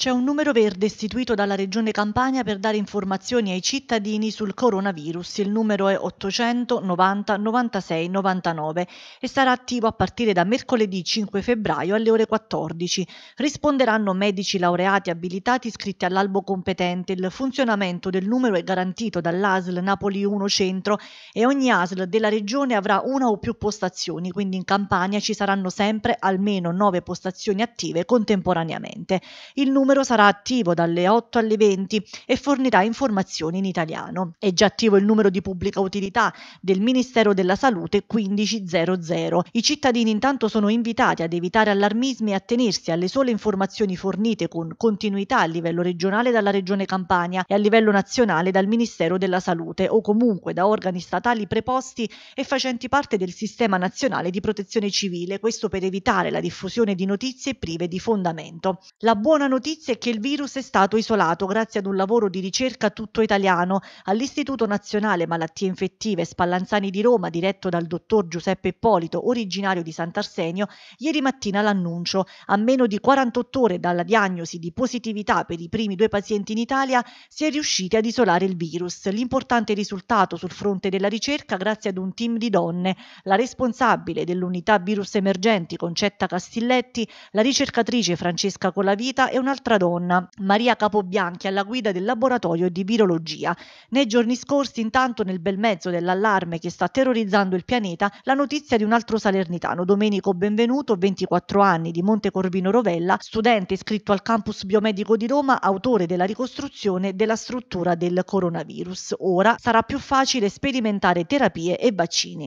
C'è un numero verde istituito dalla Regione Campania per dare informazioni ai cittadini sul coronavirus. Il numero è 890 96 99 e sarà attivo a partire da mercoledì 5 febbraio alle ore 14. Risponderanno medici laureati abilitati iscritti all'albo competente. Il funzionamento del numero è garantito dall'ASL Napoli 1 Centro e ogni ASL della Regione avrà una o più postazioni, quindi in Campania ci saranno sempre almeno 9 postazioni attive contemporaneamente. Il numero numero sarà attivo dalle 8 alle 20 e fornirà informazioni in italiano. È già attivo il numero di pubblica utilità del Ministero della Salute 1500. I cittadini intanto sono invitati ad evitare allarmismi e a tenersi alle sole informazioni fornite con continuità a livello regionale dalla Regione Campania e a livello nazionale dal Ministero della Salute o comunque da organi statali preposti e facenti parte del Sistema Nazionale di Protezione Civile, questo per evitare la diffusione di notizie prive di fondamento. La buona notizia notizie è che il virus è stato isolato grazie ad un lavoro di ricerca tutto italiano all'Istituto Nazionale Malattie Infettive Spallanzani di Roma, diretto dal dottor Giuseppe Ippolito, originario di Sant'Arsenio, ieri mattina l'annuncio. A meno di 48 ore dalla diagnosi di positività per i primi due pazienti in Italia, si è riusciti ad isolare il virus. L'importante risultato sul fronte della ricerca grazie ad un team di donne. La responsabile dell'unità virus emergenti, Concetta Castilletti, la ricercatrice Francesca Colavita e un'altra un'altra donna, Maria Capobianchi, alla guida del laboratorio di virologia. Nei giorni scorsi, intanto, nel bel mezzo dell'allarme che sta terrorizzando il pianeta, la notizia di un altro salernitano, Domenico Benvenuto, 24 anni, di Monte Corvino Rovella, studente iscritto al campus biomedico di Roma, autore della ricostruzione della struttura del coronavirus. Ora sarà più facile sperimentare terapie e vaccini.